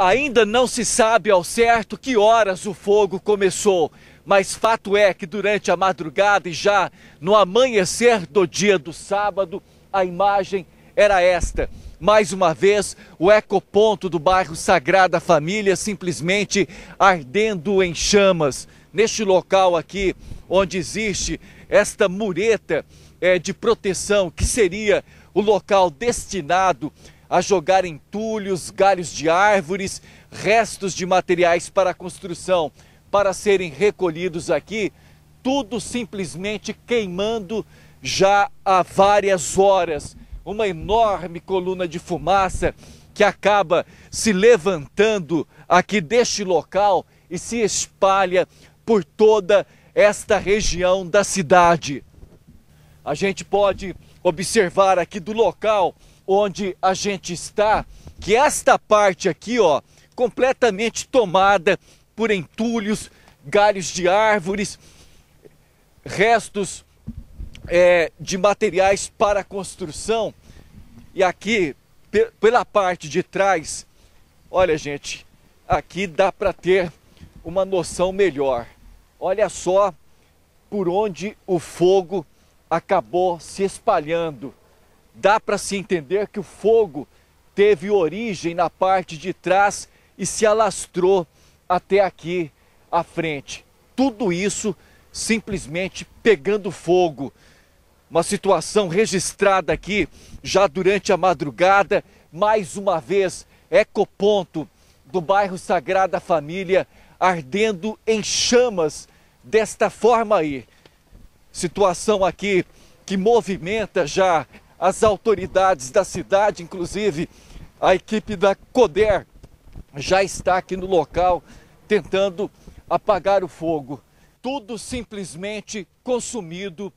Ainda não se sabe ao certo que horas o fogo começou, mas fato é que durante a madrugada e já no amanhecer do dia do sábado, a imagem era esta. Mais uma vez, o ecoponto do bairro Sagrada Família simplesmente ardendo em chamas. Neste local aqui, onde existe esta mureta é, de proteção, que seria o local destinado a jogar entulhos, galhos de árvores, restos de materiais para construção para serem recolhidos aqui, tudo simplesmente queimando já há várias horas. Uma enorme coluna de fumaça que acaba se levantando aqui deste local e se espalha por toda esta região da cidade. A gente pode observar aqui do local onde a gente está, que esta parte aqui, ó, completamente tomada por entulhos, galhos de árvores, restos é, de materiais para construção. E aqui, pela parte de trás, olha gente, aqui dá para ter uma noção melhor. Olha só por onde o fogo acabou se espalhando. Dá para se entender que o fogo teve origem na parte de trás e se alastrou até aqui à frente. Tudo isso simplesmente pegando fogo. Uma situação registrada aqui já durante a madrugada, mais uma vez, ecoponto do bairro Sagrada Família ardendo em chamas desta forma aí. Situação aqui que movimenta já as autoridades da cidade, inclusive a equipe da CODER já está aqui no local tentando apagar o fogo. Tudo simplesmente consumido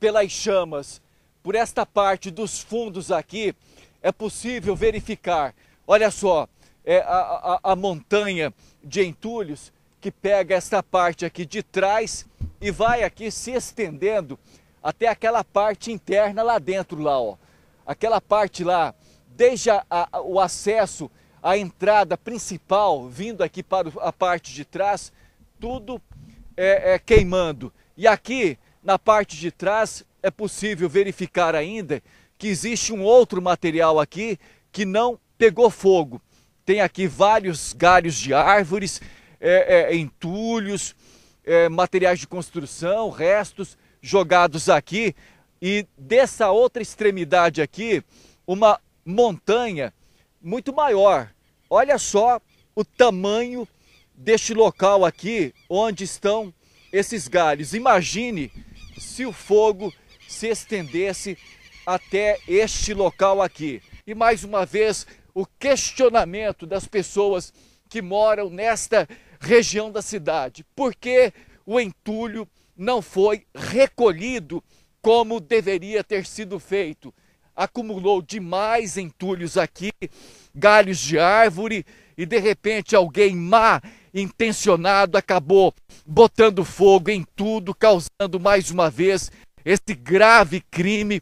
pelas chamas. Por esta parte dos fundos aqui é possível verificar. Olha só, é a, a, a montanha de entulhos que pega esta parte aqui de trás e vai aqui se estendendo até aquela parte interna lá dentro, lá, ó. Aquela parte lá, desde a, a, o acesso à entrada principal, vindo aqui para a parte de trás, tudo é, é, queimando. E aqui, na parte de trás, é possível verificar ainda que existe um outro material aqui que não pegou fogo. Tem aqui vários galhos de árvores, é, é, entulhos, é, materiais de construção, restos jogados aqui. E dessa outra extremidade aqui, uma montanha muito maior. Olha só o tamanho deste local aqui onde estão esses galhos. Imagine se o fogo se estendesse até este local aqui. E mais uma vez, o questionamento das pessoas que moram nesta região da cidade, porque o entulho não foi recolhido como deveria ter sido feito. Acumulou demais entulhos aqui, galhos de árvore, e de repente alguém má intencionado acabou botando fogo em tudo, causando mais uma vez esse grave crime